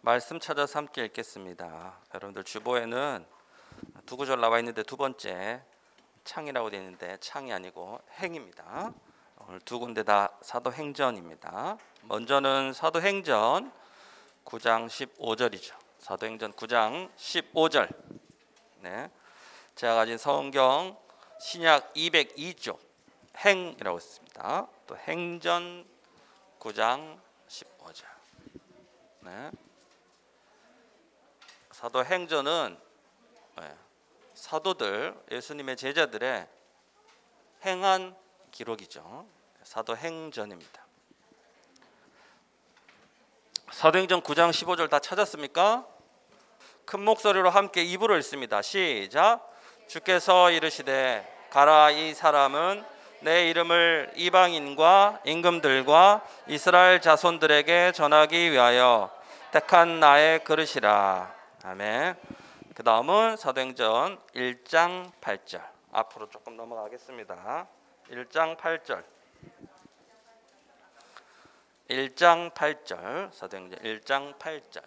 말씀 찾아서 함께 읽겠습니다. 여러분들 주보에는 두 구절 나와 있는데 두 번째 창이라고 되어 있는데 창이 아니고 행입니다. 오늘 두 군데 다 사도행전입니다. 먼저는 사도행전 9장 15절이죠. 사도행전 9장 15절. 네. 제가 가진 성경 신약 202쪽 행이라고 있습니다. 또 행전 9장 15절. 네. 사도행전은 예, 사도들 예수님의 제자들의 행한 기록이죠. 사도행전입니다. 사도행전 9장 15절 다 찾았습니까? 큰 목소리로 함께 입으로 읽습니다. 시작. 주께서 이르시되 가라 이 사람은 내 이름을 이방인과 임금들과 이스라엘 자손들에게 전하기 위하여 택한 나의 그릇이라. 아멘. 그 다음은 사도행전 1장 8절. 앞으로 조금 넘어가겠습니다. 1장 8절. 1장 8절. 사도행전 1장 8절.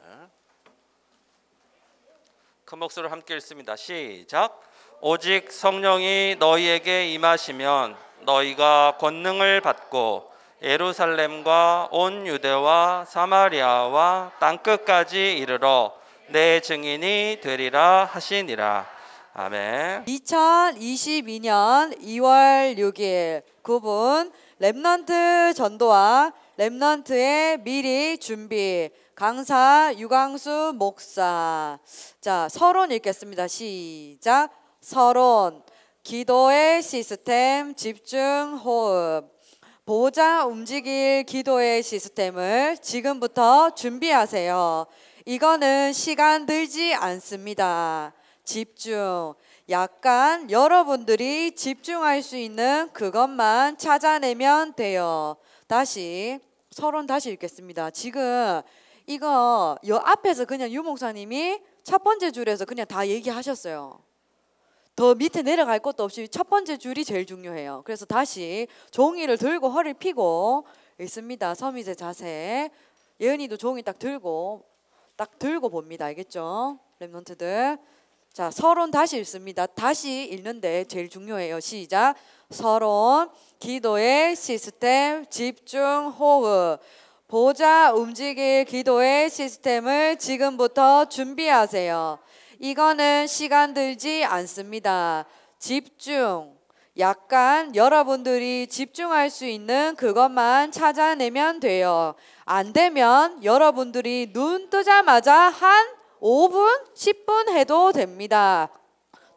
큰 목소리로 함께 읽습니다. 시작. 오직 성령이 너희에게 임하시면 너희가 권능을 받고 예루살렘과 온 유대와 사마리아와 땅 끝까지 이르러 내 증인이 되리라 하시니라. 아멘. 2022년 2월 6일 구분 랩넌트 전도와 랩넌트의 미리 준비 강사 유광수 목사 자 서론 읽겠습니다. 시작 서론 기도의 시스템 집중 호흡 보자 움직일 기도의 시스템을 지금부터 준비하세요. 이거는 시간 들지 않습니다. 집중. 약간 여러분들이 집중할 수 있는 그것만 찾아내면 돼요. 다시 서론 다시 읽겠습니다. 지금 이거 여 앞에서 그냥 유목사님이 첫 번째 줄에서 그냥 다 얘기하셨어요. 더 밑에 내려갈 것도 없이 첫 번째 줄이 제일 중요해요. 그래서 다시 종이를 들고 허리 피고 있습니다. 섬이제 자세. 예은이도 종이 딱 들고 딱 들고 봅니다. 알겠죠? 랩런트들. 자, 서론 다시 읽습니다. 다시 읽는데 제일 중요해요. 시작. 서론, 기도의 시스템, 집중, 호흡. 보자 움직일 기도의 시스템을 지금부터 준비하세요. 이거는 시간 들지 않습니다. 집중, 약간 여러분들이 집중할 수 있는 그것만 찾아내면 돼요. 안 되면 여러분들이 눈 뜨자마자 한 5분, 10분 해도 됩니다.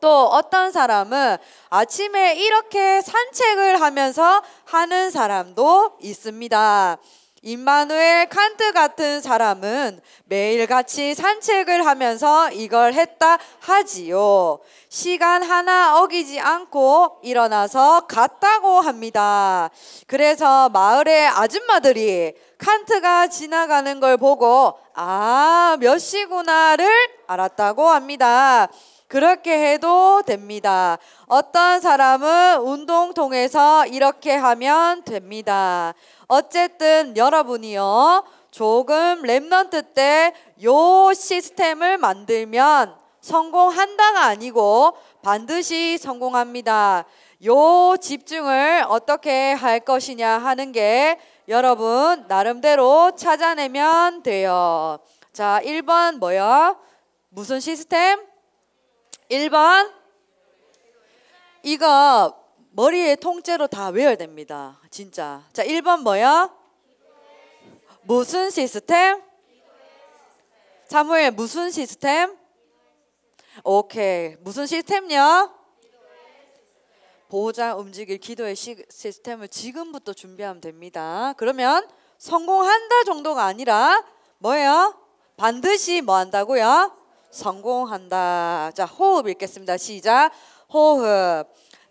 또 어떤 사람은 아침에 이렇게 산책을 하면서 하는 사람도 있습니다. 임마누엘 칸트 같은 사람은 매일같이 산책을 하면서 이걸 했다 하지요. 시간 하나 어기지 않고 일어나서 갔다고 합니다. 그래서 마을의 아줌마들이 칸트가 지나가는 걸 보고 아, 몇 시구나를 알았다고 합니다. 그렇게 해도 됩니다. 어떤 사람은 운동 통해서 이렇게 하면 됩니다. 어쨌든 여러분이요. 조금 랩런트때 요 시스템을 만들면 성공한다가 아니고 반드시 성공합니다. 요 집중을 어떻게 할 것이냐 하는 게 여러분 나름대로 찾아내면 돼요. 자, 1번 뭐야? 무슨 시스템? 1번 이거 머리에 통째로 다 외워야 됩니다. 진짜. 자, 1번 뭐야? 무슨 시스템? 사무엘 무슨 시스템? 오케이. 무슨 시스템요? 보호자 움직일 기도의 시스템을 지금부터 준비하면 됩니다. 그러면 성공한다 정도가 아니라 뭐예요? 반드시 뭐 한다고요? 성공한다. 자, 호흡 읽겠습니다. 시작. 호흡.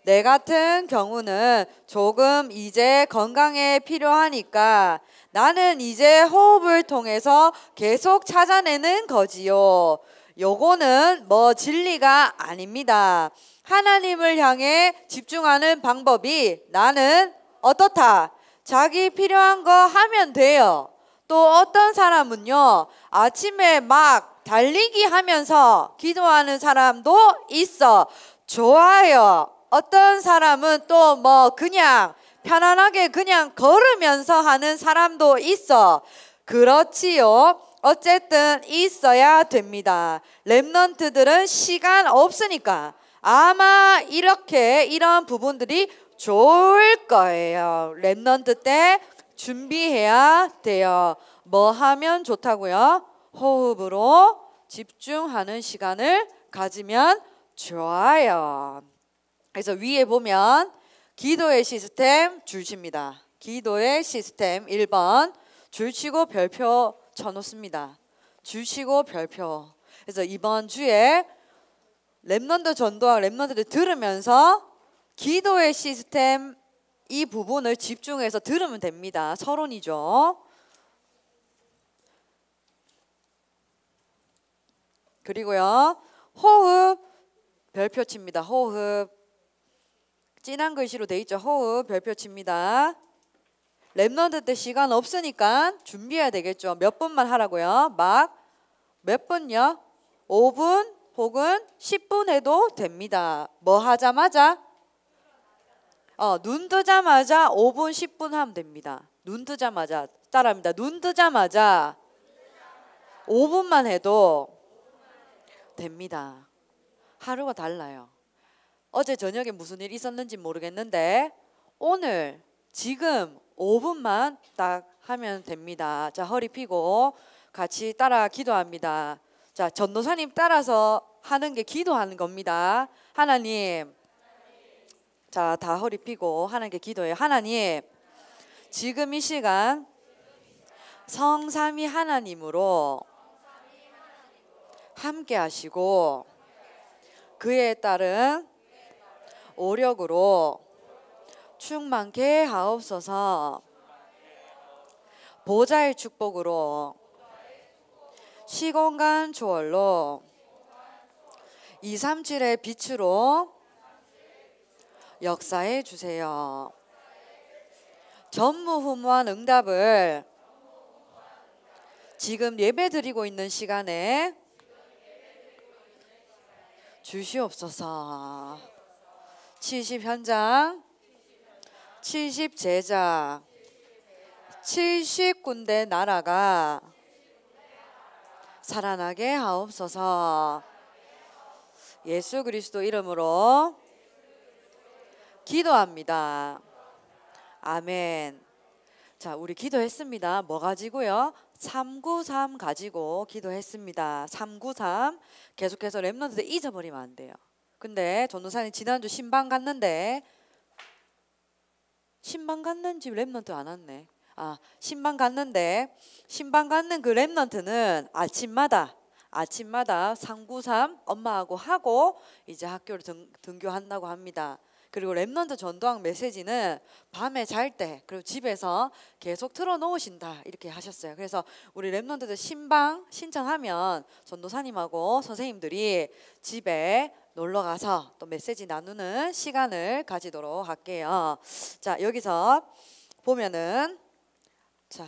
내 같은 경우는 조금 이제 건강에 필요하니까 나는 이제 호흡을 통해서 계속 찾아내는 거지요. 요거는 뭐 진리가 아닙니다. 하나님을 향해 집중하는 방법이 나는 어떻다. 자기 필요한 거 하면 돼요. 또 어떤 사람은요, 아침에 막 달리기 하면서 기도하는 사람도 있어. 좋아요. 어떤 사람은 또 뭐 그냥 편안하게 그냥 걸으면서 하는 사람도 있어. 그렇지요. 어쨌든 있어야 됩니다. 랩넌트들은 시간 없으니까 아마 이렇게 이런 부분들이 좋을 거예요. 랩넌트 때 준비해야 돼요. 뭐 하면 좋다고요? 호흡으로 집중하는 시간을 가지면 좋아요. 그래서 위에 보면 기도의 시스템 줄칩니다. 기도의 시스템 1번 줄치고 별표 쳐놓습니다. 줄치고 별표. 그래서 이번 주에 랩런드 전도와 랩런드를 들으면서 기도의 시스템 이 부분을 집중해서 들으면 됩니다. 서론이죠. 그리고요. 호흡 별표 칩니다. 호흡 진한 글씨로 돼 있죠. 호흡 별표 칩니다. 랩런드 때 시간 없으니까 준비해야 되겠죠. 몇 분만 하라고요. 막 몇 분요? 5분 혹은 10분 해도 됩니다. 뭐 하자마자? 어, 눈 뜨자마자 5분 10분 하면 됩니다. 눈 뜨자마자 따라합니다. 눈 뜨자마자 5분만 해도 됩니다. 하루가 달라요. 어제 저녁에 무슨 일 있었는지 모르겠는데 오늘 지금 5분만 딱 하면 됩니다. 자 허리 피고 같이 따라 기도합니다. 자 전도사님 따라서 하는 게 기도하는 겁니다. 하나님 자 다 허리 피고 하는 게 기도예요. 하나님 지금 이 시간 성삼이 하나님으로 함께 하시고 그에 따른 오력으로 충만케 하옵소서 보좌의 축복으로 시공간 조월로 237의 빛으로 역사해 주세요. 전무후무한 응답을 지금 예배 드리고 있는 시간에 주시옵소서. 70 현장, 70 제자, 70 군데 나라가 살아나게 하옵소서. 예수 그리스도 이름으로 기도합니다. 아멘. 자, 우리 기도했습니다. 뭐 가지고요? 393 가지고 기도했습니다. 393 계속해서 랩런트 잊어버리면 안 돼요. 근데 전도사님 지난주 신방 갔는데 신방 갔는지 랩런트 안 왔네. 아 신방 갔는데 신방 갔는 그 랩런트는 아침마다 아침마다 상구삼 엄마하고 하고 이제 학교를 등, 등교한다고 합니다. 그리고 랩런트 전도학 메시지는 밤에 잘 때 그리고 집에서 계속 틀어놓으신다 이렇게 하셨어요. 그래서 우리 랩런트들 신방 신청하면 전도사님하고 선생님들이 집에 놀러 가서 또 메시지 나누는 시간을 가지도록 할게요. 자, 여기서 보면은 자,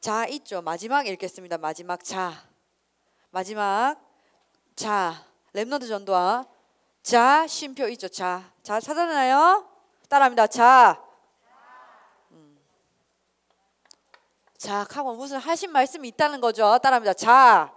자 있죠. 마지막 읽겠습니다. 마지막 자. 마지막 자. 랩너드 전도와 자 쉼표 있죠. 자. 자 찾아나요? 따라합니다. 자. 음. 자, 하고 무슨 하신 말씀이 있다는 거죠. 따라합니다. 자.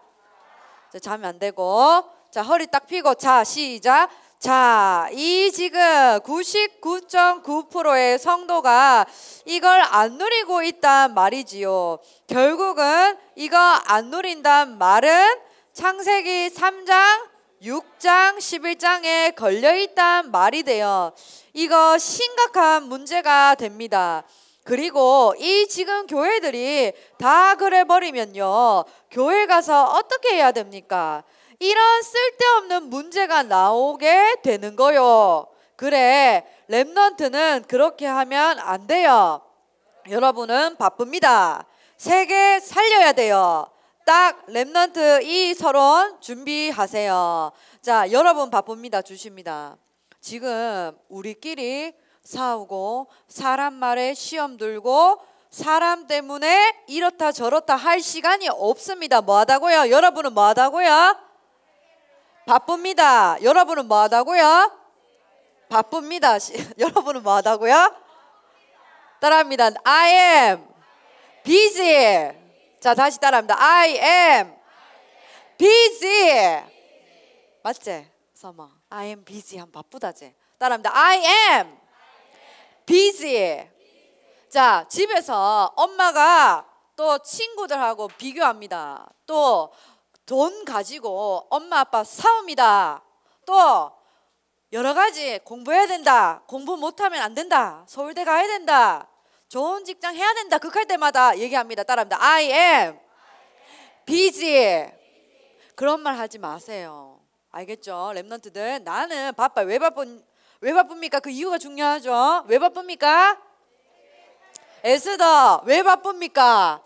자 자면 안 되고 자, 허리 딱 펴고 자, 시작. 자, 이 지금 99.9%의 성도가 이걸 안 누리고 있단 말이지요. 결국은 이거 안 누린단 말은 창세기 3장, 6장, 11장에 걸려 있단 말이 돼요. 이거 심각한 문제가 됩니다. 그리고 이 지금 교회들이 다 그래 버리면요. 교회 가서 어떻게 해야 됩니까? 이런 쓸데없는 문제가 나오게 되는 거요. 그래, 랩넌트는 그렇게 하면 안 돼요. 여러분은 바쁩니다. 세계 살려야 돼요. 딱 랩넌트 이 서론 준비하세요. 자, 여러분 바쁩니다. 주십니다. 지금 우리끼리 싸우고 사람 말에 시험 들고 사람 때문에 이렇다 저렇다 할 시간이 없습니다. 뭐 하다고요? 여러분은 뭐 하다고요? 바쁩니다. 여러분은 뭐 하다고요? 바쁩니다. 여러분은 뭐 하다고요? 따라합니다. I am busy. 자, 다시 따라합니다. I am busy. 맞지? 서마. I am busy. 한 바쁘다지. 따라합니다. I am busy. 자, 집에서 엄마가 또 친구들하고 비교합니다. 또돈 가지고 엄마 아빠 싸웁니다. 또 여러 가지 공부해야 된다. 공부 못하면 안 된다. 서울대 가야 된다. 좋은 직장 해야 된다. 극할 때마다 얘기합니다. 따라합니다. I am busy. 그런 말 하지 마세요. 알겠죠? 랩런트들 나는 바빠. 왜 바쁜 왜 바쁩니까? 그 이유가 중요하죠. 왜 바쁩니까? 에스더 왜 바쁩니까?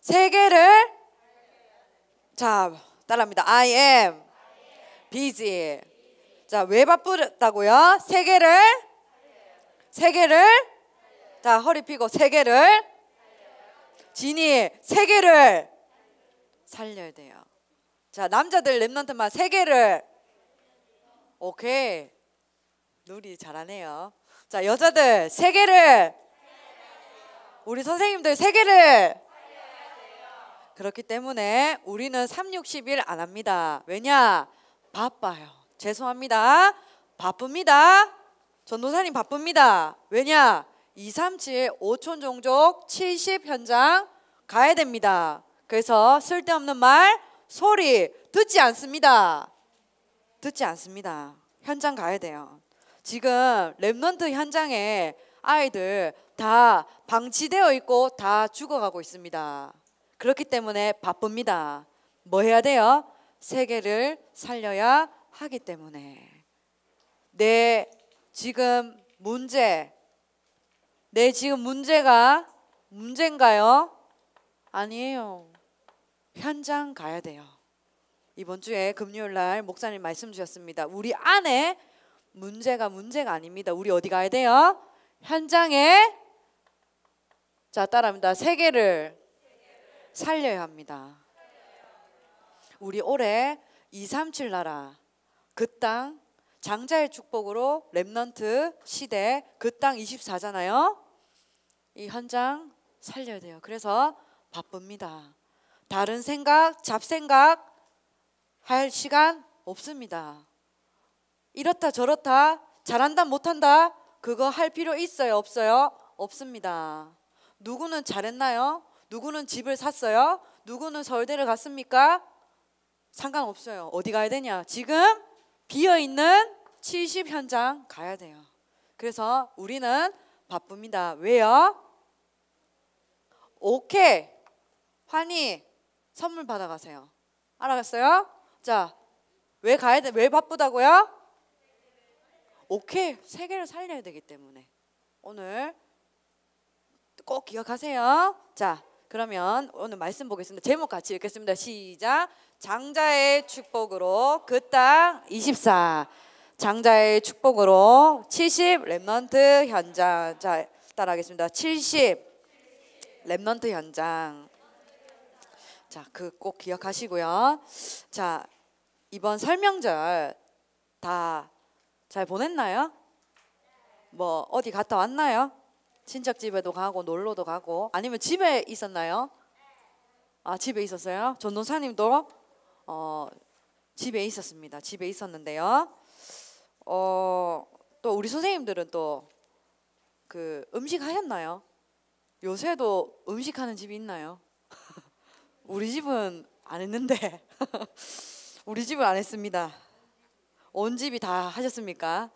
세계를 자, 따라합니다. I am busy. 자, 왜 바쁘다고요? 세 개를 세 개를 자, 허리 피고 세 개를 진이 세 개를 살려야 돼요. 자, 남자들 랩런트만 세 개를 오케이. 누리 잘하네요. 자, 여자들 세 개를 우리 선생님들 세 개를 그렇기 때문에 우리는 360일 안 합니다. 왜냐? 바빠요. 죄송합니다. 바쁩니다. 전도사님 바쁩니다. 왜냐? 2, 3, 7, 5촌 종족 70 현장 가야 됩니다. 그래서 쓸데없는 말, 소리 듣지 않습니다. 듣지 않습니다. 현장 가야 돼요. 지금 랩런트 현장에 아이들 다 방치되어 있고 다 죽어가고 있습니다. 그렇기 때문에 바쁩니다. 뭐 해야 돼요? 세계를 살려야 하기 때문에. 내 지금 문제, 내 지금 문제가 문제인가요? 아니에요. 현장 가야 돼요. 이번 주에 금요일 날 목사님 말씀 주셨습니다. 우리 안에 문제가 문제가 아닙니다. 우리 어디 가야 돼요? 현장에 자 따라합니다. 세계를 살려야 합니다. 우리 올해 237 나라 그 땅 장자의 축복으로 랩넌트 시대 그 땅 24잖아요. 이 현장 살려야 돼요. 그래서 바쁩니다. 다른 생각, 잡생각 할 시간 없습니다. 이렇다 저렇다 잘한다 못한다 그거 할 필요 있어요 없어요 없습니다. 누구는 잘했나요? 누구는 집을 샀어요? 누구는 서울대를 갔습니까? 상관없어요. 어디 가야 되냐? 지금 비어 있는 70 현장 가야 돼요. 그래서 우리는 바쁩니다. 왜요? 오케이. 환희 선물 받아 가세요. 알아갔어요? 자, 왜 가야 돼? 왜 바쁘다고요? 오케이. 세계를 살려야 되기 때문에. 오늘 꼭 기억하세요. 자, 그러면 오늘 말씀 보겠습니다. 제목 같이 읽겠습니다. 시작. 장자의 축복으로 그땅 24. 장자의 축복으로 70 랩넌트 현장. 자, 따라하겠습니다. 70 랩넌트 현장. 자, 그 꼭 기억하시고요. 자, 이번 설명절 다 잘 보냈나요? 뭐 어디 갔다 왔나요? 친척 집에도 가고 놀러도 가고 아니면 집에 있었나요? 아 집에 있었어요? 전도사님도 어, 집에 있었습니다. 집에 있었는데요. 어, 또 우리 선생님들은 또그 음식 하셨나요? 요새도 음식하는 집이 있나요? 우리 집은 안 했는데 우리 집은 안 했습니다. 온 집이 다 하셨습니까?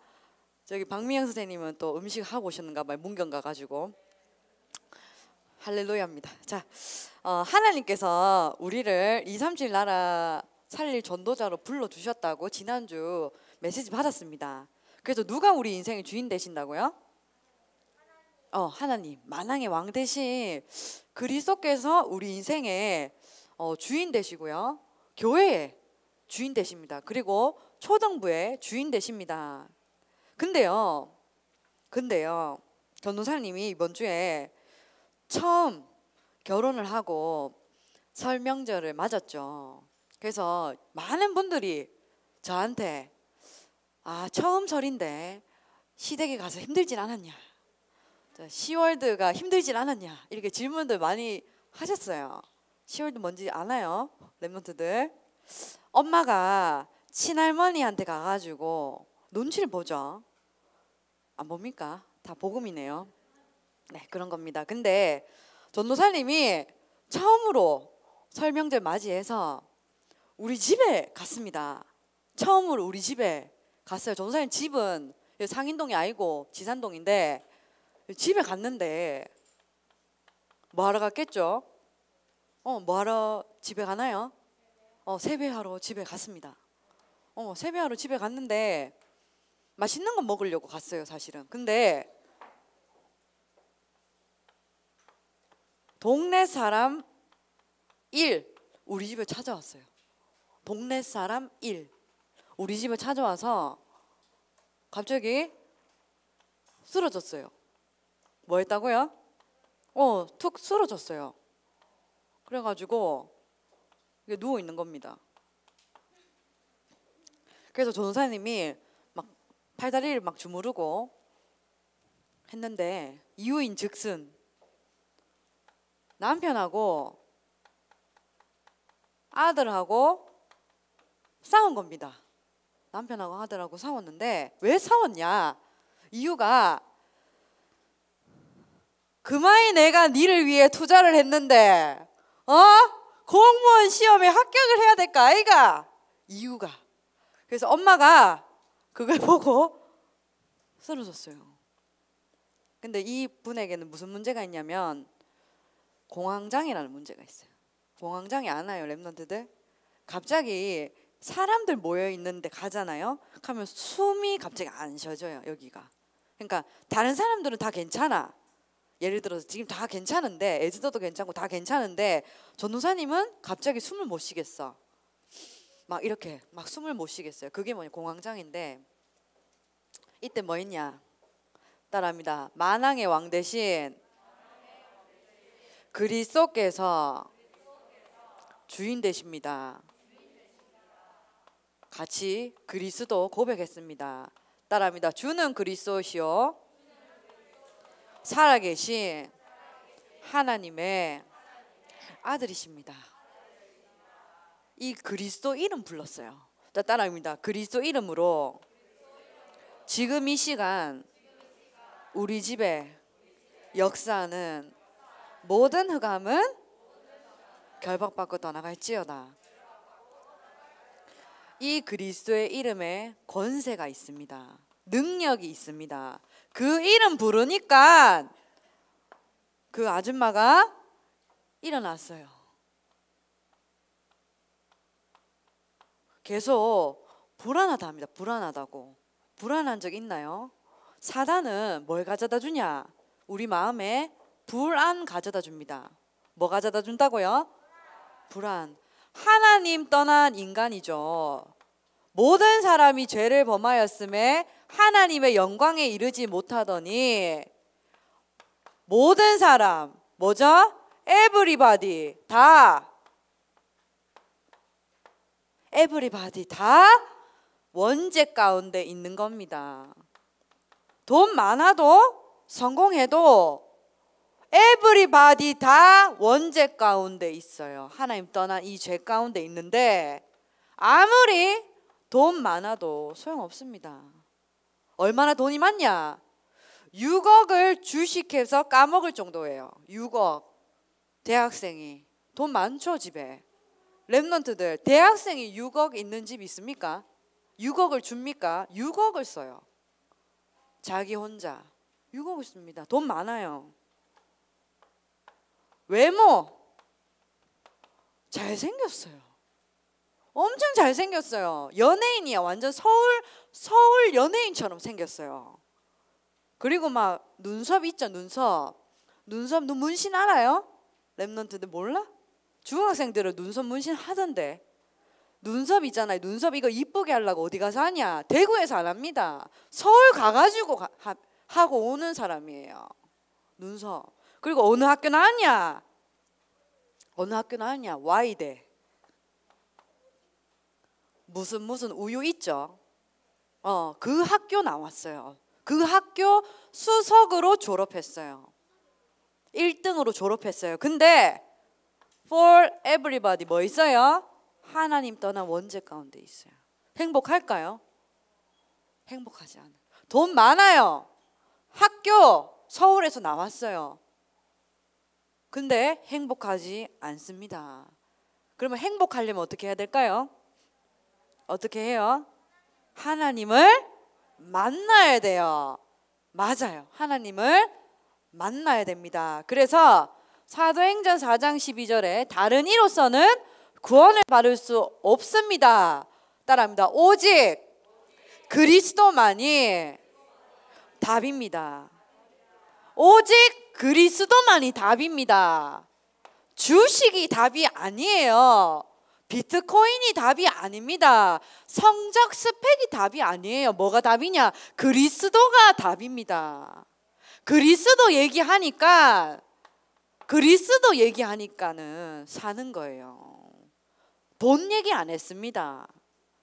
저기 박미영 선생님은 또 음식 하고 오셨는가 봐요. 문경 가가지고 할렐루야입니다. 자, 어, 하나님께서 우리를 237 나라 살릴 전도자로 불러 주셨다고 지난주 메시지 받았습니다. 그래서 누가 우리 인생의 주인 되신다고요? 어, 하나님, 만왕의 왕 대신 그리스도께서 우리 인생의 어, 주인 되시고요. 교회의 주인 되십니다. 그리고 초등부의 주인 되십니다. 근데요, 근데요, 전도사님이 이번 주에 처음 결혼을 하고 설명절을 맞았죠. 그래서 많은 분들이 저한테 아 처음 절인데 시댁에 가서 힘들진 않았냐, 시월드가 힘들진 않았냐 이렇게 질문들 많이 하셨어요. 시월드 뭔지 아나요, 랩몬트들 엄마가 친할머니한테 가가지고 눈치를 보죠. 아 뭡니까? 다 복음이네요. 네 그런 겁니다. 근데 전도사님이 처음으로 설명제 맞이해서 우리 집에 갔습니다. 처음으로 우리 집에 갔어요. 전도사님 집은 상인동이 아니고 지산동인데 집에 갔는데 뭐 하러 갔겠죠? 어, 뭐 하러 집에 가나요? 어, 세배하러 집에 갔습니다. 어, 세배하러 집에 갔는데 맛있는 거 먹으려고 갔어요, 사실은. 근데 동네 사람 1 우리 집에 찾아왔어요. 동네 사람 1 우리 집에 찾아와서 갑자기 쓰러졌어요. 뭐 했다고요? 어, 툭 쓰러졌어요. 그래가지고 누워 있는 겁니다. 그래서 전사님이 팔다리를 막 주무르고 했는데 이유인 즉슨 남편하고 아들하고 싸운 겁니다. 남편하고 아들하고 싸웠는데 왜 싸웠냐? 이유가 그마이 내가 니를 위해 투자를 했는데 어? 공무원 시험에 합격을 해야 될까 아이가 이유가 그래서 엄마가 그걸 보고 쓰러졌어요. 근데 이 분에게는 무슨 문제가 있냐면 공황장애라는 문제가 있어요. 공황장애 안 와요 랩런트들. 갑자기 사람들 모여 있는데 가잖아요. 가면 숨이 갑자기 안 쉬어져요 여기가. 그러니까 다른 사람들은 다 괜찮아. 예를 들어서 지금 다 괜찮은데 에즈더도 괜찮고 다 괜찮은데 전도사님은 갑자기 숨을 못 쉬겠어. 막 이렇게 막 숨을 못 쉬겠어요. 그게 뭐냐 공황장인데 이때 뭐 했냐? 따라합니다. 만왕의 왕 대신 그리스도께서 주인 되십니다. 같이 그리스도 고백했습니다. 따라합니다. 주는 그리스도시요 살아계신 하나님의 아들이십니다. 이 그리스도 이름 불렀어요. 따라합니다. 그리스도 이름으로 지금 이 시간 우리 집에 역사는 모든 흑암은 결박받고 떠나갈지어다. 이 그리스도의 이름에 권세가 있습니다. 능력이 있습니다. 그 이름 부르니까 그 아줌마가 일어났어요. 계속 불안하다 합니다. 불안하다고. 불안한 적 있나요? 사단은 뭘 가져다 주냐? 우리 마음에 불안 가져다 줍니다. 뭐 가져다 준다고요? 불안. 하나님 떠난 인간이죠. 모든 사람이 죄를 범하였음에 하나님의 영광에 이르지 못하더니 모든 사람 뭐죠? 에브리바디 다 에브리바디 다 원죄 가운데 있는 겁니다. 돈 많아도 성공해도 에브리바디 다 원죄 가운데 있어요. 하나님 떠난 이 죄 가운데 있는데 아무리 돈 많아도 소용없습니다. 얼마나 돈이 많냐? 6억을 주식해서 까먹을 정도예요. 6억. 대학생이. 돈 많죠, 집에. 랩런트들 대학생이 6억 있는 집 있습니까? 6억을 줍니까? 6억을 써요. 자기 혼자 6억을 씁니다. 돈 많아요. 외모 잘생겼어요. 엄청 잘생겼어요. 연예인이야. 완전 서울 서울 연예인처럼 생겼어요. 그리고 막 눈썹 있죠, 눈썹. 눈썹 눈 문신 알아요? 랩런트들 몰라? 중학생들은 눈썹 문신 하던데 눈썹 있잖아요. 눈썹 이거 이쁘게 하려고 어디 가서 하냐? 대구에서 안 합니다. 서울 가가지고 가, 하, 하고 오는 사람이에요. 눈썹. 그리고 어느 학교 나왔냐? 어느 학교 나왔냐? Y대. 무슨 무슨 우유 있죠? 어, 그 학교 나왔어요. 그 학교 수석으로 졸업했어요. 1등으로 졸업했어요. 근데 for everybody 뭐 있어요? 하나님 떠난 원죄 가운데 있어요. 행복할까요? 행복하지 않아요. 돈 많아요. 학교 서울에서 나왔어요. 근데 행복하지 않습니다. 그러면 행복하려면 어떻게 해야 될까요? 어떻게 해요? 하나님을 만나야 돼요. 맞아요. 하나님을 만나야 됩니다. 그래서 사도행전 4장 12절에 다른 이로서는 구원을 받을 수 없습니다. 따라합니다. 오직 그리스도만이 답입니다. 오직 그리스도만이 답입니다. 주식이 답이 아니에요. 비트코인이 답이 아닙니다. 성적 스펙이 답이 아니에요. 뭐가 답이냐? 그리스도가 답입니다. 그리스도 얘기하니까 그리스도 얘기하니까는 사는 거예요. 돈 얘기 안 했습니다.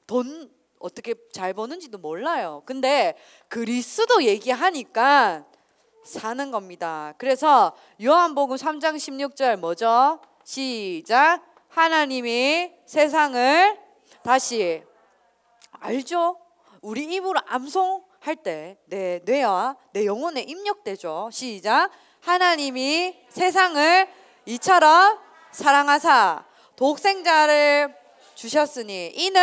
돈 어떻게 잘 버는지도 몰라요. 근데 그리스도 얘기하니까 사는 겁니다. 그래서 요한복음 3장 16절 뭐죠? 시작. 하나님이 세상을 다시 알죠? 우리 입으로 암송할 때 내 뇌와 내 영혼에 입력되죠. 시작. 하나님이 세상을 이처럼 사랑하사 독생자를 주셨으니 이는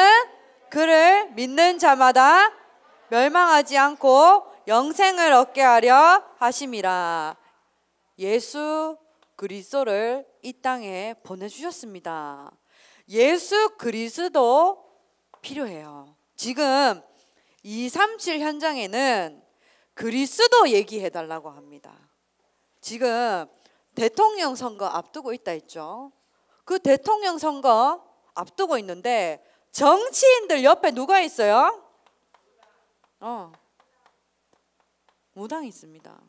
그를 믿는 자마다 멸망하지 않고 영생을 얻게 하려 하심이라. 예수 그리스도를 이 땅에 보내주셨습니다. 예수 그리스도 필요해요. 지금 237 현장에는 그리스도 얘기해달라고 합니다. 지금 대통령 선거 앞두고 있다 했죠. 그 대통령 선거 앞두고 있는데 정치인들 옆에 누가 있어요? 어. 무당 있습니다.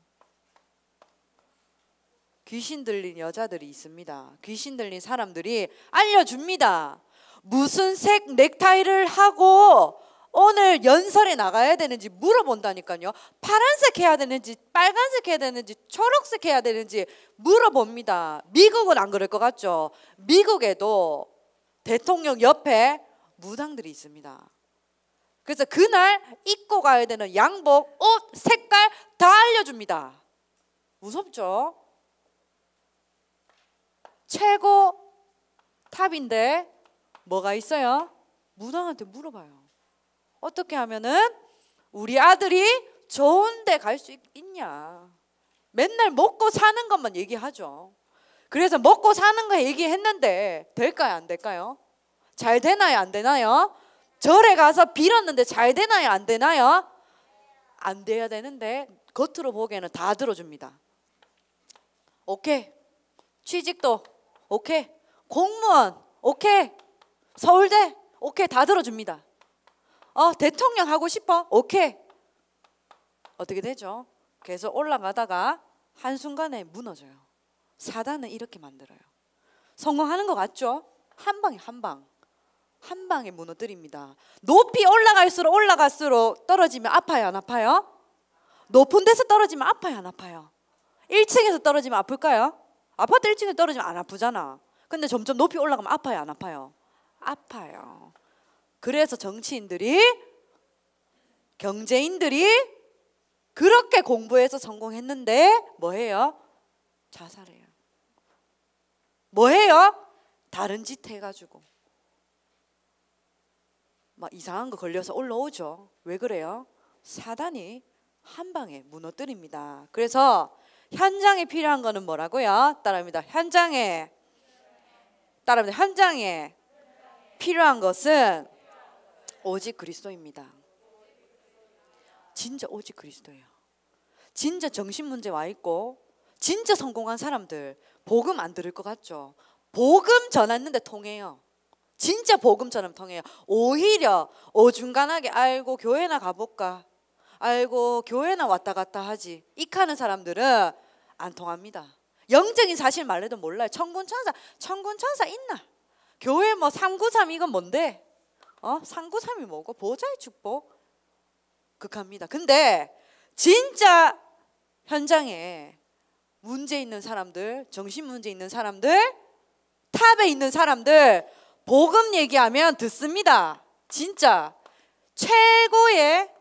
귀신 들린 여자들이 있습니다. 귀신 들린 사람들이 알려줍니다. 무슨 색 넥타이를 하고 오늘 연설에 나가야 되는지 물어본다니까요. 파란색 해야 되는지 빨간색 해야 되는지 초록색 해야 되는지 물어봅니다. 미국은 안 그럴 것 같죠. 미국에도 대통령 옆에 무당들이 있습니다. 그래서 그날 입고 가야 되는 양복, 옷, 색깔 다 알려줍니다. 무섭죠? 최고 탑인데 뭐가 있어요? 무당한테 물어봐요. 어떻게 하면은 우리 아들이 좋은 데 갈 수 있냐. 맨날 먹고 사는 것만 얘기하죠. 그래서 먹고 사는 거 얘기했는데 될까요? 안 될까요? 잘 되나요? 안 되나요? 절에 가서 빌었는데 잘 되나요? 안 되나요? 안 돼야 되는데 겉으로 보기에는 다 들어줍니다. 오케이. 취직도 오케이. 공무원 오케이. 서울대 오케이. 다 들어줍니다. 어, 대통령 하고 싶어? 오케이. 어떻게 되죠? 계속 올라가다가 한순간에 무너져요. 사단은 이렇게 만들어요. 성공하는 것 같죠? 한 방에 한 방. 한 방에 무너뜨립니다. 높이 올라갈수록 올라갈수록 떨어지면 아파요, 안 아파요? 높은 데서 떨어지면 아파요, 안 아파요? 1층에서 떨어지면 아플까요? 아파트 1층에 서 떨어지면 안 아프잖아. 근데 점점 높이 올라가면 아파요, 안 아파요? 아파요. 그래서 정치인들이 경제인들이 그렇게 공부해서 성공했는데 뭐해요? 자살해요. 뭐해요? 다른 짓 해가지고 막 이상한 거 걸려서 올라오죠. 왜 그래요? 사단이 한 방에 무너뜨립니다. 그래서 현장에 필요한 거는 뭐라고요? 따라합니다. 현장에 따라합니다. 현장에 필요한 것은 오직 그리스도입니다. 진짜 오직 그리스도예요. 진짜 정신 문제 와 있고 진짜 성공한 사람들 복음 안 들을 것 같죠. 복음 전했는데 통해요. 진짜 복음처럼 통해요. 오히려 어중간하게 알고 교회나 가볼까? 알고 교회나 왔다 갔다 하지. 익하는 사람들은 안 통합니다. 영적인 사실 말해도 몰라요. 천군 천사, 천군 천사 있나? 교회 뭐 393 이건 뭔데? 어? 상구삼이 뭐고 보좌의 축복 극합니다. 근데 진짜 현장에 문제 있는 사람들, 정신 문제 있는 사람들, 탑에 있는 사람들 복음 얘기하면 듣습니다. 진짜 최고의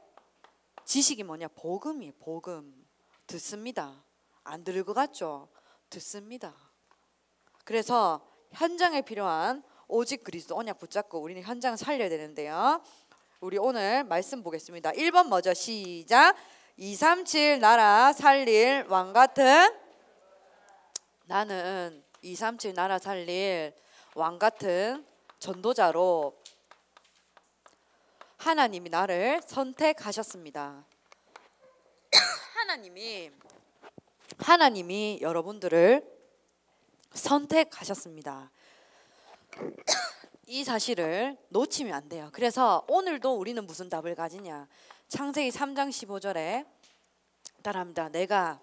지식이 뭐냐? 복음이 복음 듣습니다. 안 들을 것 같죠? 듣습니다. 그래서 현장에 필요한 오직 그리스도 언약 붙잡고 우리는 현장 살려야 되는데요. 우리 오늘 말씀 보겠습니다. 1번 먼저 시작. 237 나라 살릴 왕 같은 나는 237 나라 살릴 왕 같은 전도자로 하나님이 나를 선택하셨습니다. 하나님이 하나님이 여러분들을 선택하셨습니다. 이 사실을 놓치면 안 돼요. 그래서 오늘도 우리는 무슨 답을 가지냐? 창세기 3장 15절에 따라합니다. 내가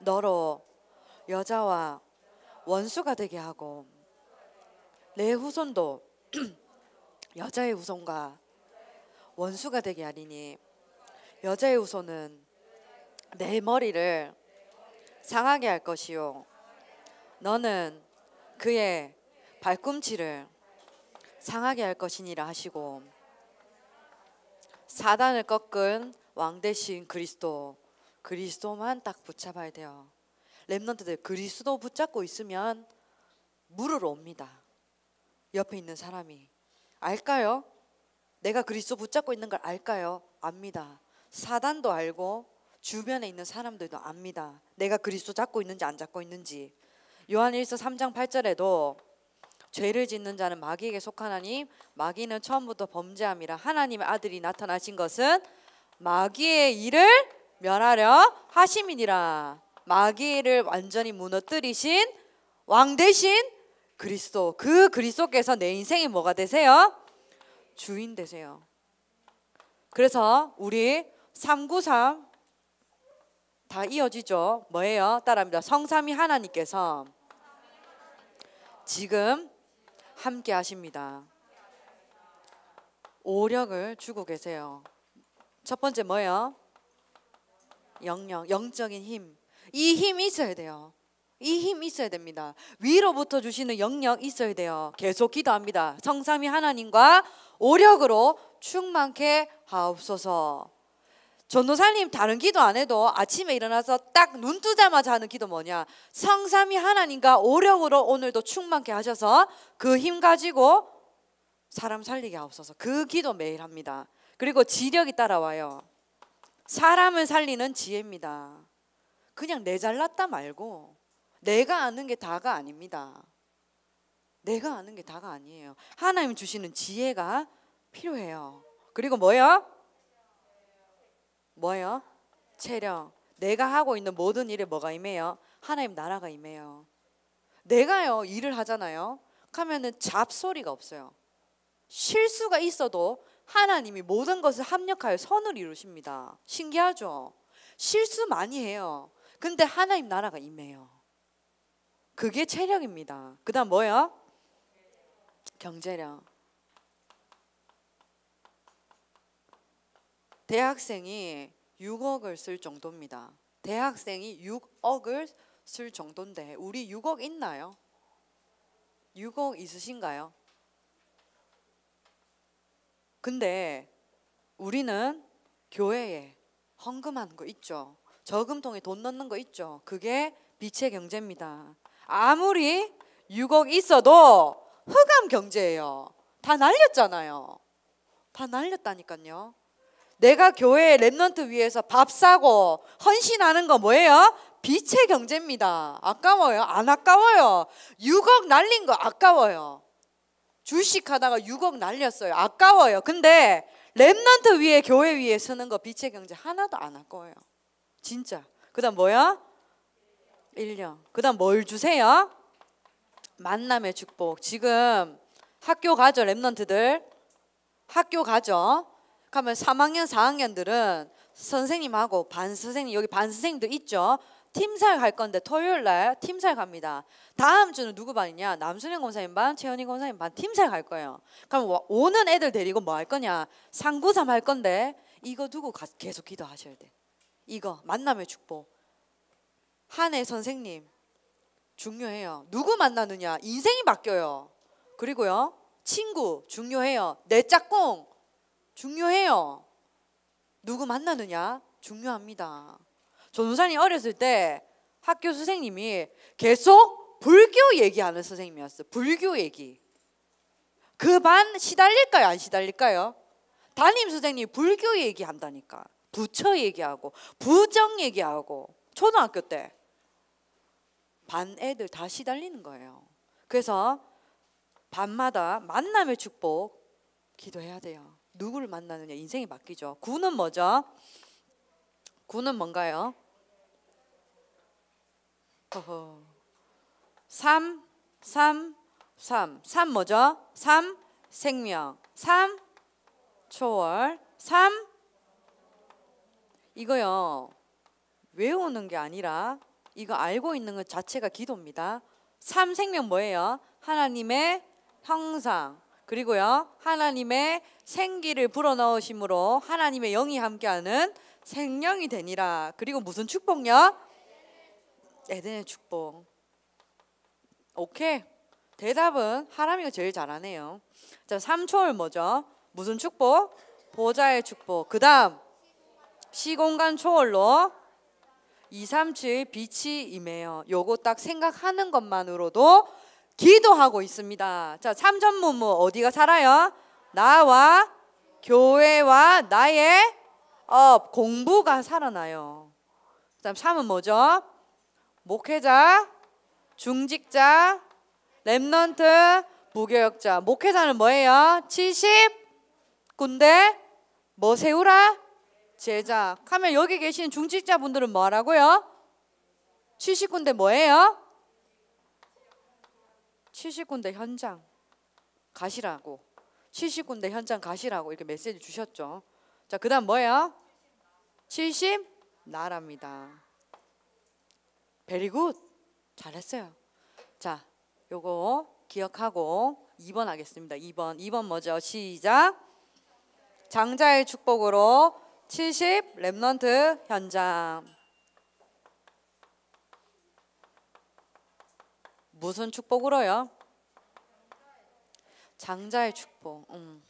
너로 여자와 원수가 되게 하고 내 후손도 여자의 후손과 원수가 되게 하리니 여자의 후손은 내 머리를 상하게 할 것이요 너는 그의 발꿈치를 상하게 할 것이니라 하시고 사단을 꺾은 왕 대신 그리스도 그리스도만 딱 붙잡아야 돼요. 랩런트들 그리스도 붙잡고 있으면 물을 옵니다. 옆에 있는 사람이 알까요? 내가 그리스도 붙잡고 있는 걸 알까요? 압니다. 사단도 알고 주변에 있는 사람들도 압니다. 내가 그리스도 잡고 있는지 안 잡고 있는지. 요한일서 3장 8절에도 죄를 짓는 자는 마귀에게 속하나니 마귀는 처음부터 범죄함이라 하나님의 아들이 나타나신 것은 마귀의 일을 멸하려 하심이니라 마귀를 완전히 무너뜨리신 왕 대신 그리스도 그 그리스도께서 내 인생이 뭐가 되세요? 주인 되세요. 그래서 우리 393 다 이어지죠. 뭐예요? 따라합니다. 성삼이 하나님께서 지금 함께 하십니다. 오력을 주고 계세요. 첫 번째 뭐예요? 영령, 영적인 힘. 이 힘이 있어야 돼요. 이 힘 있어야 됩니다. 위로부터 주시는 영역 있어야 돼요. 계속 기도합니다. 성삼이 하나님과 오력으로 충만케 하옵소서. 전도사님 다른 기도 안 해도 아침에 일어나서 딱 눈 뜨자마자 하는 기도 뭐냐? 성삼이 하나님과 오력으로 오늘도 충만케 하셔서 그 힘 가지고 사람 살리게 하옵소서. 그 기도 매일 합니다. 그리고 지력이 따라와요. 사람을 살리는 지혜입니다. 그냥 내 잘났다 말고 내가 아는 게 다가 아닙니다. 내가 아는 게 다가 아니에요. 하나님 주시는 지혜가 필요해요. 그리고 뭐요? 뭐예요? 체력. 내가 하고 있는 모든 일에 뭐가 임해요? 하나님 나라가 임해요. 내가요 일을 하잖아요. 하면은 잡소리가 없어요. 실수가 있어도 하나님이 모든 것을 합력하여 선을 이루십니다. 신기하죠? 실수 많이 해요. 근데 하나님 나라가 임해요. 그게 체력입니다. 그다음 뭐요? 경제력. 대학생이 6억을 쓸 정도입니다. 대학생이 6억을 쓸 정도인데 우리 6억 있나요? 6억 있으신가요? 근데 우리는 교회에 헌금하거 있죠. 저금통에 돈 넣는 거 있죠. 그게 빛의 경제입니다. 아무리 6억 있어도 흑암 경제예요. 다 날렸잖아요. 다 날렸다니까요. 내가 교회의 랩런트 위해서 밥 사고 헌신하는 거 뭐예요? 빛의 경제입니다. 아까워요? 안 아까워요? 6억 날린 거 아까워요. 주식하다가 6억 날렸어요. 아까워요. 근데 랩런트 위에 교회 위에 쓰는 거 빛의 경제 하나도 안 아까워요. 진짜. 그다음 뭐야? 1년. 그다음 뭘 주세요? 만남의 축복. 지금 학교 가죠, 랩런트들? 학교 가죠? 그러면 3학년, 4학년들은 선생님하고 반 선생님 여기 반 선생님도 있죠. 팀살 갈 건데 토요일 날 팀살 갑니다. 다음 주는 누구 반이냐? 남순영 권사님 반, 최현희 권사님 반 팀살 갈 거예요. 그럼 오는 애들 데리고 뭐 할 거냐? 상구삼 할 건데 이거 두고 가, 계속 기도하셔야 돼. 이거 만남의 축복. 한해 선생님 중요해요. 누구 만나느냐? 인생이 바뀌어요. 그리고요 친구 중요해요. 내 짝꿍 중요해요. 누구 만나느냐? 중요합니다. 전도사님 어렸을 때 학교 선생님이 계속 불교 얘기하는 선생님이었어요. 불교 얘기. 그 반 시달릴까요? 안 시달릴까요? 담임 선생님 불교 얘기한다니까. 부처 얘기하고 부정 얘기하고 초등학교 때 반 애들 다 시달리는 거예요. 그래서 밤마다 만남의 축복 기도해야 돼요. 누구를 만나느냐 인생이 바뀌죠. 구는 뭐죠? 구는 뭔가요? 어허. 3, 3, 3. 3 뭐죠? 3 생명. 3 초월. 3 이거요. 외우는 게 아니라 이거 알고 있는 것 자체가 기도입니다. 3 생명 뭐예요? 하나님의 형상. 그리고요 하나님의 생기를 불어넣으심으로 하나님의 영이 함께하는 생명이 되니라. 그리고 무슨 축복요? 에덴의 축복. 오케이. 대답은 하람이가 제일 잘하네요. 자, 3초월 뭐죠? 무슨 축복? 보좌의 축복. 그 다음, 시공간 초월로 2, 3, 7 빛이 임해요. 요거 딱 생각하는 것만으로도 기도하고 있습니다. 자, 참전문무 뭐 어디가 살아요? 나와 교회와 나의 업, 공부가 살아나요. 그다음 3은 뭐죠? 목회자, 중직자, 랩넌트, 무교역자. 목회자는 뭐예요? 70군데 뭐 세우라? 제자. 하면 여기 계신 중직자분들은 뭐라고요? 70군데 뭐예요? 70군데 현장 가시라고 70군데 현장 가시라고 이렇게 메시지 주셨죠. 자, 그다음 뭐예요? 70 나라입니다. 베리굿. 잘했어요. 자, 요거 기억하고 2번 하겠습니다. 2번. 2번 뭐죠? 시작. 장자의 축복으로 70 랩넌트 현장. 무슨 축복으로요? 장자의 축복. 음.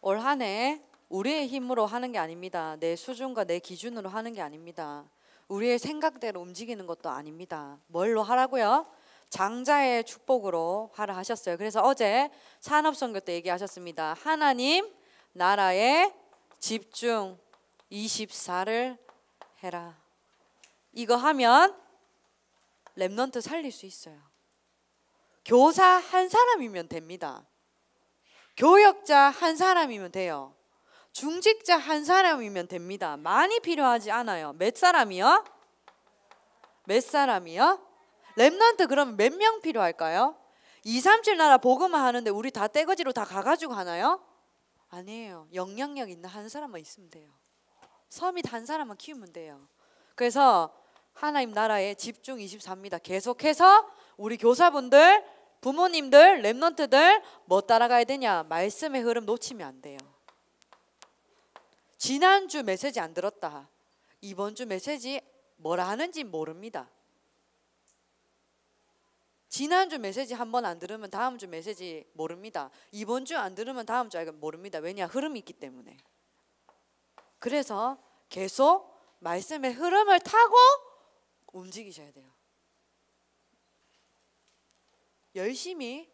올 한해 우리의 힘으로 하는 게 아닙니다. 내 수준과 내 기준으로 하는 게 아닙니다. 우리의 생각대로 움직이는 것도 아닙니다. 뭘로 하라고요? 장자의 축복으로 하라 하셨어요. 그래서 어제 산업선교 때 얘기하셨습니다. 하나님 나라에 집중 24를 해라. 이거 하면 랩넌트 살릴 수 있어요. 교사 한 사람이면 됩니다. 교역자 한 사람이면 돼요. 중직자 한 사람이면 됩니다. 많이 필요하지 않아요. 몇 사람이요? 몇 사람이요? 랩넌트 그럼 몇 명 필요할까요? 2, 3, 7 나라 복음화 하는데 우리 다 떼거지로 다 가가지고 하나요? 아니에요. 영향력 있는 한 사람만 있으면 돼요. 서밋 한 사람만 키우면 돼요. 그래서 하나님 나라의 집중 24입니다. 계속해서 우리 교사분들, 부모님들, 랩런트들 뭐 따라가야 되냐? 말씀의 흐름 놓치면 안 돼요. 지난주 메시지 안 들었다. 이번 주 메시지 뭐라 하는지 모릅니다. 지난주 메시지 한번 안 들으면 다음 주 메시지 모릅니다. 이번 주 안 들으면 다음 주 모릅니다. 왜냐? 흐름이 있기 때문에. 그래서 계속 말씀의 흐름을 타고 움직이셔야 돼요. 열심히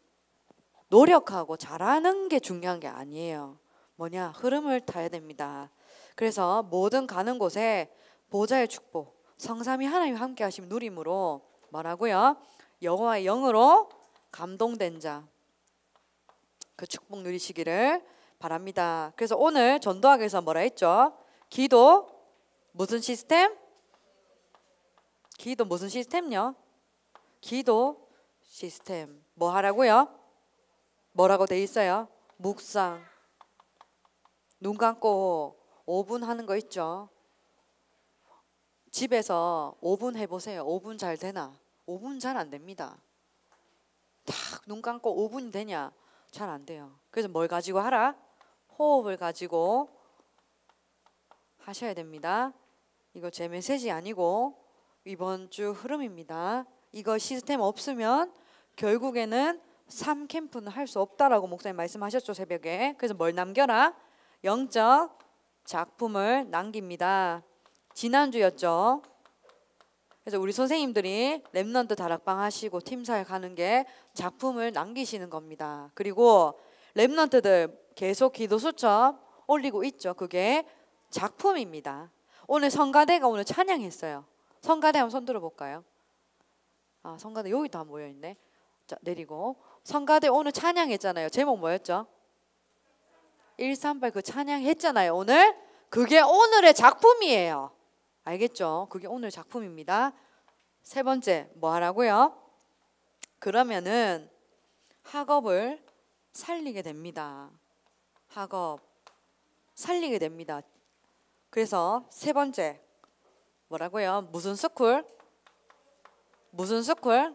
노력하고 잘하는 게 중요한 게 아니에요. 뭐냐? 흐름을 타야 됩니다. 그래서 모든 가는 곳에 보좌의 축복, 성삼이 하나님 함께 하심 누림으로 말하고요. 영화의 영으로 감동된 자. 그 축복 누리시기를 바랍니다. 그래서 오늘 전도학에서 뭐라 했죠? 기도 무슨 시스템? 기도 무슨 시스템요? 기도 시스템 뭐 하라고요? 뭐라고 돼 있어요? 묵상 눈 감고 5분 하는 거 있죠? 집에서 5분 해보세요. 5분 잘 되나? 5분 잘 안 됩니다. 딱 눈 감고 5분이 되냐? 잘 안 돼요. 그래서 뭘 가지고 하라? 호흡을 가지고 하셔야 됩니다. 이거 제 메시지 아니고 이번 주 흐름입니다. 이거 시스템 없으면 결국에는 삼 캠프는 할 수 없다라고 목사님 말씀하셨죠 새벽에. 그래서 뭘 남겨라? 영적 작품을 남깁니다. 지난주였죠. 그래서 우리 선생님들이 랩넌트 다락방 하시고 팀사에 가는 게 작품을 남기시는 겁니다. 그리고 랩넌트들 계속 기도 수첩 올리고 있죠. 그게 작품입니다. 오늘 성가대가 오늘 찬양했어요. 성가대 한번 손 들어볼까요? 아 성가대 여기 다 모여있네. 자 내리고 성가대 오늘 찬양했잖아요. 제목 뭐였죠? 138 그 찬양했잖아요. 오늘 그게 오늘의 작품이에요. 알겠죠? 그게 오늘 작품입니다. 세 번째 뭐 하라고요? 그러면은 학업을 살리게 됩니다. 학업 살리게 됩니다. 그래서 세 번째 뭐라고요? 무슨 스쿨? 무슨 스쿨?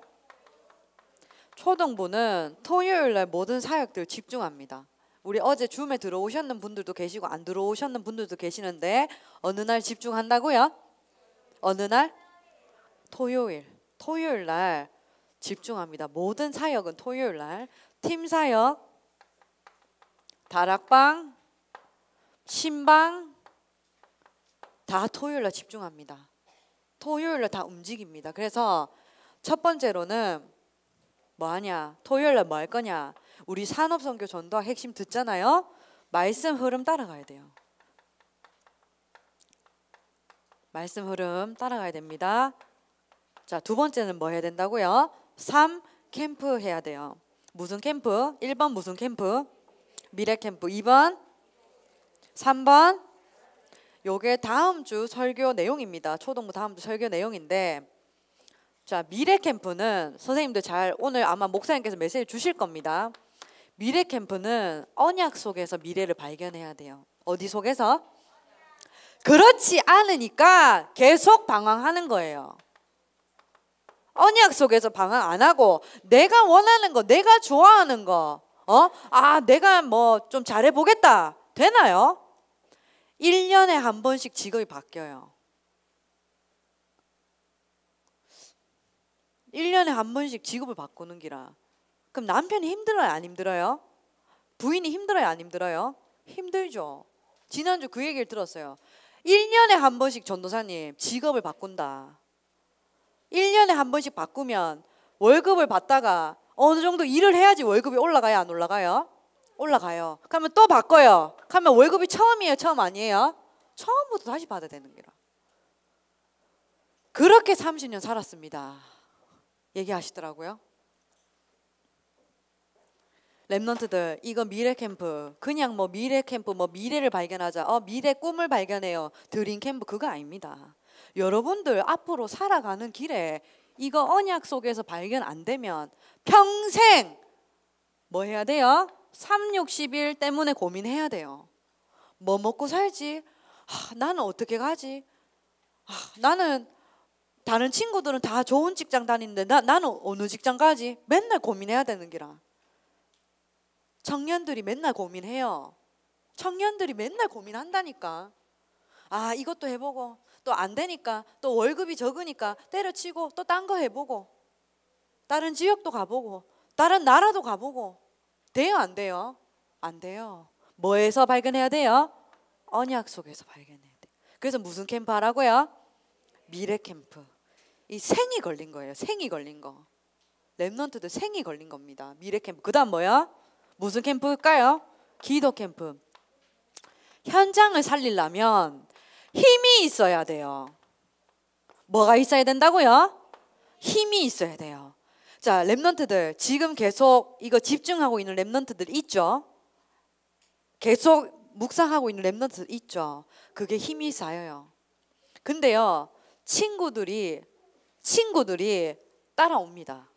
초등부는 토요일 날 모든 사역들 집중합니다. 우리 어제 줌에 들어오셨는 분들도 계시고 안 들어오셨는 분들도 계시는데 어느 날 집중한다고요? 어느 날? 토요일. 토요일 날 집중합니다. 모든 사역은 토요일 날. 팀 사역, 다락방, 신방, 다 토요일날 집중합니다. 토요일날 다 움직입니다. 그래서 첫 번째로는 뭐 하냐? 토요일날 뭐할 거냐? 우리 산업 선교 전도 핵심 듣잖아요. 말씀 흐름 따라가야 돼요. 말씀 흐름 따라가야 됩니다. 자, 두 번째는 뭐 해야 된다고요? 3 캠프 해야 돼요. 무슨 캠프? 1번 무슨 캠프? 미래 캠프. 2번 3번 요게 다음 주 설교 내용입니다. 초등부 다음 주 설교 내용인데 자 미래 캠프는 선생님들 잘 오늘 아마 목사님께서 메시지 주실 겁니다. 미래 캠프는 언약 속에서 미래를 발견해야 돼요. 어디 속에서? 그렇지 않으니까 계속 방황하는 거예요. 언약 속에서 방황 안 하고 내가 원하는 거, 내가 좋아하는 거, 어? 아, 내가 뭐 좀 잘해 보겠다. 되나요? 1년에 한 번씩 직업이 바뀌어요. 1년에 한 번씩 직업을 바꾸는 기라. 그럼 남편이 힘들어요, 안 힘들어요? 부인이 힘들어요, 안 힘들어요? 힘들죠. 지난주 그 얘기를 들었어요. 1년에 한 번씩 전도사님 직업을 바꾼다. 1년에 한 번씩 바꾸면 월급을 받다가 어느 정도 일을 해야지 월급이 올라가요, 안 올라가요? 올라가요. 그러면 또 바꿔요. 그러면 월급이 처음이에요, 처음 아니에요? 처음부터 다시 받아야 되는 거라. 그렇게 30년 살았습니다. 얘기하시더라고요. 랩런트들 이거 미래 캠프 그냥 뭐 미래 캠프 뭐 미래를 발견하자 어 미래 꿈을 발견해요 드림 캠프 그거 아닙니다 여러분들 앞으로 살아가는 길에 이거 언약 속에서 발견 안 되면 평생 뭐 해야 돼요 360일 때문에 고민해야 돼요. 뭐 먹고 살지? 아, 나는 어떻게 가지? 아, 나는 다른 친구들은 다 좋은 직장 다니는데 나, 나는 어느 직장 가지? 맨날 고민해야 되는 기라. 청년들이 맨날 고민해요. 청년들이 맨날 고민한다니까. 아, 이것도 해보고 또 안 되니까 또 월급이 적으니까 때려치고 또 딴 거 해보고 다른 지역도 가보고 다른 나라도 가보고 돼요, 안 돼요? 안 돼요. 뭐에서 발견해야 돼요? 언약 속에서 발견해야 돼요. 그래서 무슨 캠프 하라고요? 미래 캠프. 이 생이 걸린 거예요. 생이 걸린 거. 랩넌트도 생이 걸린 겁니다. 미래 캠프. 그다음 뭐야? 무슨 캠프일까요? 기도 캠프. 현장을 살리려면 힘이 있어야 돼요. 뭐가 있어야 된다고요? 힘이 있어야 돼요. 자, 랩런트들 지금 계속 이거 집중하고 있는 랩런트들 있죠? 계속 묵상하고 있는 랩런트 있죠? 그게 힘이 쌓여요. 근데요. 친구들이 친구들이 따라옵니다.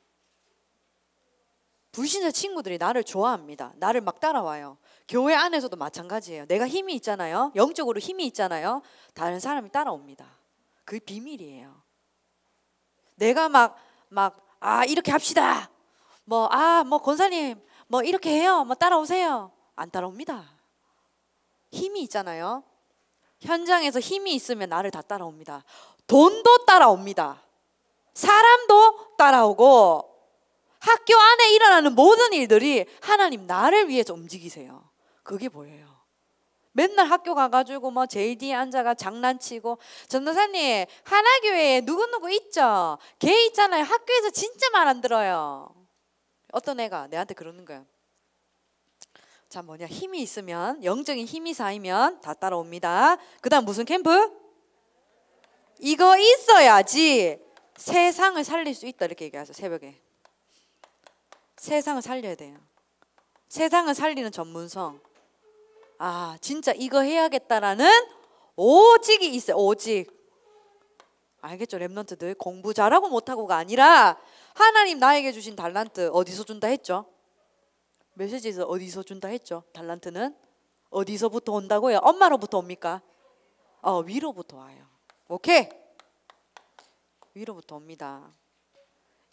불신자 친구들이 나를 좋아합니다. 나를 막 따라와요. 교회 안에서도 마찬가지예요. 내가 힘이 있잖아요. 영적으로 힘이 있잖아요. 다른 사람이 따라옵니다. 그 비밀이에요. 내가 막, 막아 이렇게 합시다. 뭐 아뭐 아, 뭐 권사님 뭐 이렇게 해요. 뭐 따라오세요. 안 따라옵니다. 힘이 있잖아요. 현장에서 힘이 있으면 나를 다 따라옵니다. 돈도 따라옵니다. 사람도 따라오고 학교 안에 일어나는 모든 일들이 하나님 나를 위해서 움직이세요. 그게 뭐예요? 맨날 학교 가가지고 뭐 j d 앉아가 장난치고 전도사님 하나교회에 누구누구 있죠? 걔 있잖아요. 학교에서 진짜 말 안 들어요. 어떤 애가 내한테 그러는 거야. 자 뭐냐 힘이 있으면 영적인 힘이 쌓이면 다 따라옵니다. 그다음 무슨 캠프? 이거 있어야지 세상을 살릴 수 있다 이렇게 얘기하죠 새벽에. 세상을 살려야 돼요. 세상을 살리는 전문성. 아, 진짜 이거 해야겠다라는 오직이 있어요. 오직. 알겠죠? 랩런트들 공부 잘하고 못하고가 아니라 하나님 나에게 주신 달란트 어디서 준다 했죠? 메시지에서 어디서 준다 했죠? 달란트는 어디서부터 온다고요? 엄마로부터 옵니까? 어, 위로부터 와요. 오케이. 위로부터 옵니다.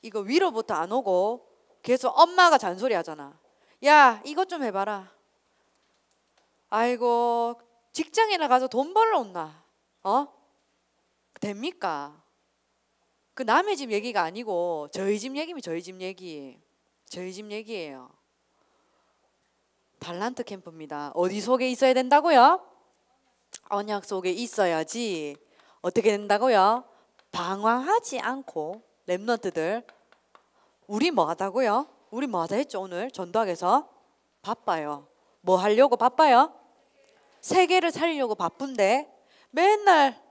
이거 위로부터 안 오고 계속 엄마가 잔소리 하잖아. 야, 이것 좀 해봐라. 아이고 직장에 나가서 돈 벌러온나 어? 됩니까? 그 남의 집 얘기가 아니고 저희 집 얘기면 저희 집 얘기 저희 집 얘기예요 달란트 캠프입니다 어디 속에 있어야 된다고요? 언약 속에 있어야지 어떻게 된다고요? 방황하지 않고 랩너트들 우리 뭐 하다고요? 우리 뭐 하다 했죠 오늘 전도학에서? 바빠요 뭐 하려고 바빠요? 세계를 살려고 바쁜데 맨날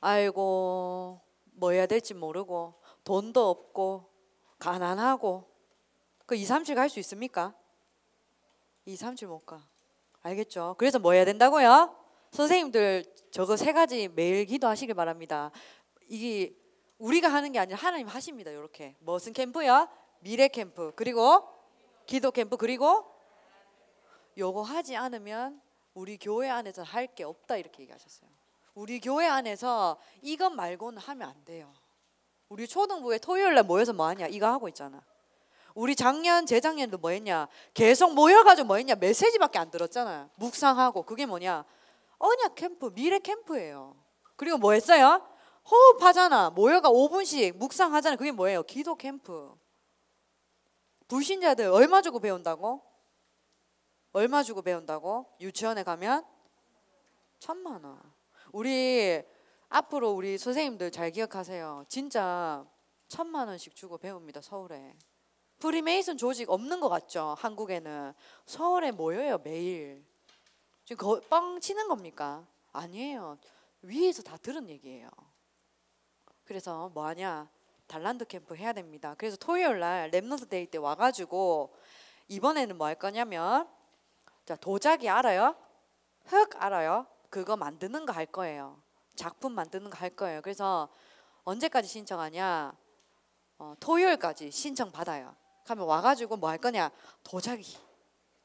아이고 뭐 해야 될지 모르고 돈도 없고 가난하고 그 2, 3주 갈수 있습니까? 2, 3주 못 가. 알겠죠? 그래서 뭐 해야 된다고요? 선생님들 저거 세 가지 매일 기도하시길 바랍니다. 이게 우리가 하는 게 아니라 하나님 하십니다. 이렇게 무슨 캠프요? 미래 캠프 그리고 기도 캠프 그리고 요거 하지 않으면 우리 교회 안에서 할 게 없다 이렇게 얘기하셨어요. 우리 교회 안에서 이것 말고는 하면 안 돼요. 우리 초등부에 토요일 날 모여서 뭐 하냐? 이거 하고 있잖아. 우리 작년 재작년도 뭐 했냐? 계속 모여 가지고 뭐 했냐? 메시지밖에 안 들었잖아. 묵상하고 그게 뭐냐? 언약 캠프, 미래 캠프예요. 그리고 뭐 했어요? 호흡하잖아. 모여가 5분씩 묵상하잖아. 그게 뭐예요? 기도 캠프. 불신자들 얼마 주고 배운다고? 얼마 주고 배운다고? 유치원에 가면 천만 원. 우리 앞으로 우리 선생님들 잘 기억하세요. 진짜 천만 원씩 주고 배웁니다. 서울에. 프리메이슨 조직 없는 것 같죠? 한국에는 서울에 모여요 매일. 지금 거, 뻥 치는 겁니까? 아니에요. 위에서 다 들은 얘기예요. 그래서 뭐 하냐? 달란드 캠프 해야 됩니다. 그래서 토요일 날 랩너스 데이 때 와가지고 이번에는 뭐 할 거냐면 자, 도자기 알아요? 흙 알아요? 그거 만드는 거 할 거예요. 작품 만드는 거 할 거예요. 그래서 언제까지 신청하냐? 어, 토요일까지 신청 받아요. 가면 와가지고 뭐 할 거냐? 도자기,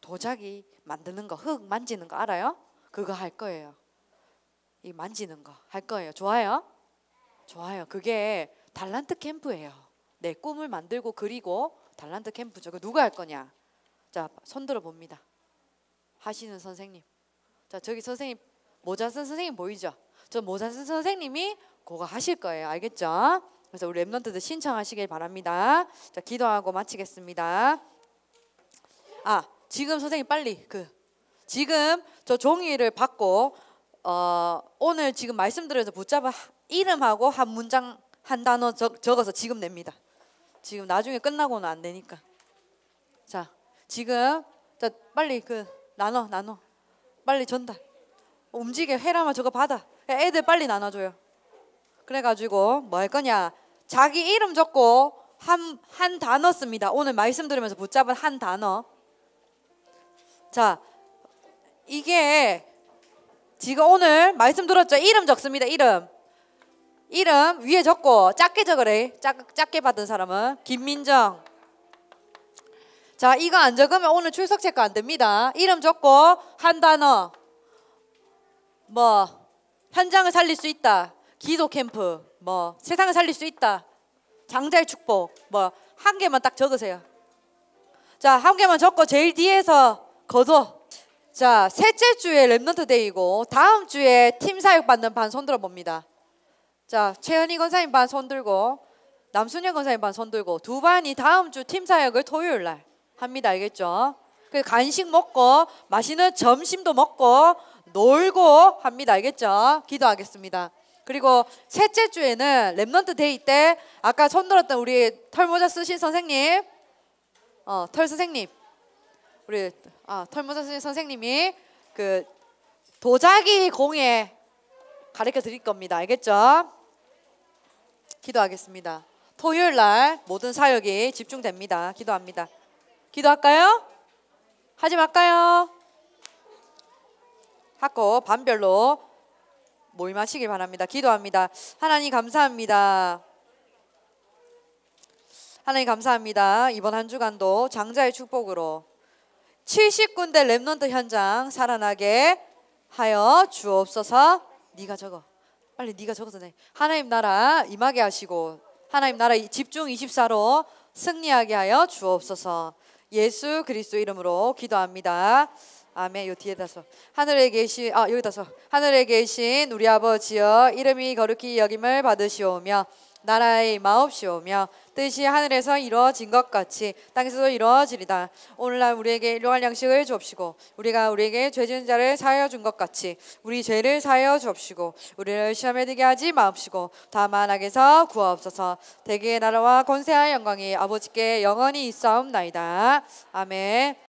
도자기 만드는 거, 흙 만지는 거 알아요? 그거 할 거예요. 이 만지는 거 할 거예요. 좋아요? 좋아요. 그게 달란트 캠프예요. 내 꿈을 만들고 그리고 달란트 캠프죠. 그 누가 할 거냐? 자, 손 들어 봅니다. 하시는 선생님. 자, 저기 선생님 모자 쓴 선생님 보이죠? 저 모자 쓴 선생님이 그거 하실 거예요. 알겠죠? 그래서 우리 랩런트들 신청하시길 바랍니다. 자, 기도하고 마치겠습니다. 아, 지금 선생님 빨리 그 지금 저 종이를 받고 어, 오늘 지금 말씀드려서 붙잡아 이름하고 한 문장 한 단어 적, 적어서 지금 냅니다. 지금 나중에 끝나고는 안 되니까. 자, 지금 자 빨리 그 나눠 나눠 빨리 전달 움직여 해라마 저거 받아 애들 빨리 나눠줘요 그래가지고 뭐 할 거냐 자기 이름 적고 한, 한 단어 씁니다 오늘 말씀 들으면서 붙잡은 한 단어 자 이게 지금 오늘 말씀 들었죠 이름 적습니다 이름 이름 위에 적고 작게 적으래 작, 작게 받은 사람은 김민정 자, 이거 안 적으면 오늘 출석 체크 안 됩니다. 이름 적고 한 단어 뭐 현장을 살릴 수 있다. 기도 캠프 뭐 세상을 살릴 수 있다. 장자의 축복 뭐 한 개만 딱 적으세요. 자, 한 개만 적고 제일 뒤에서 거둬. 자, 셋째 주에 랩넌트 데이고 다음 주에 팀 사역 받는 반 손들어 봅니다. 자, 최현희 권사님 반 손들고 남순영 권사님 반 손들고 두 반이 다음 주 팀 사역을 토요일 날 합니다. 알겠죠? 그 간식 먹고 맛있는 점심도 먹고 놀고 합니다. 알겠죠? 기도하겠습니다. 그리고 셋째 주에는 랩넌트 데이 때 아까 손 들었던 우리 털모자 쓰신 선생님 어, 털 선생님 우리 아, 털모자 쓰신 선생님이 그 도자기 공예 가르쳐 드릴 겁니다. 알겠죠? 기도하겠습니다. 토요일 날 모든 사역이 집중됩니다. 기도합니다. 기도할까요? 하지 말까요? 하고 반별로 모임하시길 바랍니다. 기도합니다. 하나님 감사합니다. 하나님 감사합니다. 이번 한 주간도 장자의 축복으로 70군데 랩넌트 현장 살아나게 하여 주옵소서. 네가 적어. 빨리 네가 적어서 내. 하나님 나라 임하게 하시고 하나님 나라 집중 24로 승리하게 하여 주옵소서. 예수 그리스도 이름으로 기도합니다. 아멘. 요 뒤에다 서 하늘에 계신 아 여기다 서 하늘에 계신 우리 아버지여 이름이 거룩히 여김을 받으시오며 나라의 마옵시오며 뜻이 하늘에서 이루어진 것 같이 땅에서도 이루어지리다. 오늘날 우리에게 일용할 양식을 주옵시고 우리가 우리에게 죄지 자를 사하여 준 것 같이 우리 죄를 사하여 주옵시고 우리를 시험에 들게 하지 마옵시고 다만 악에서 구하옵소서. 대개의 나라와 권세와 영광이 아버지께 영원히 있사옵나이다. 아멘.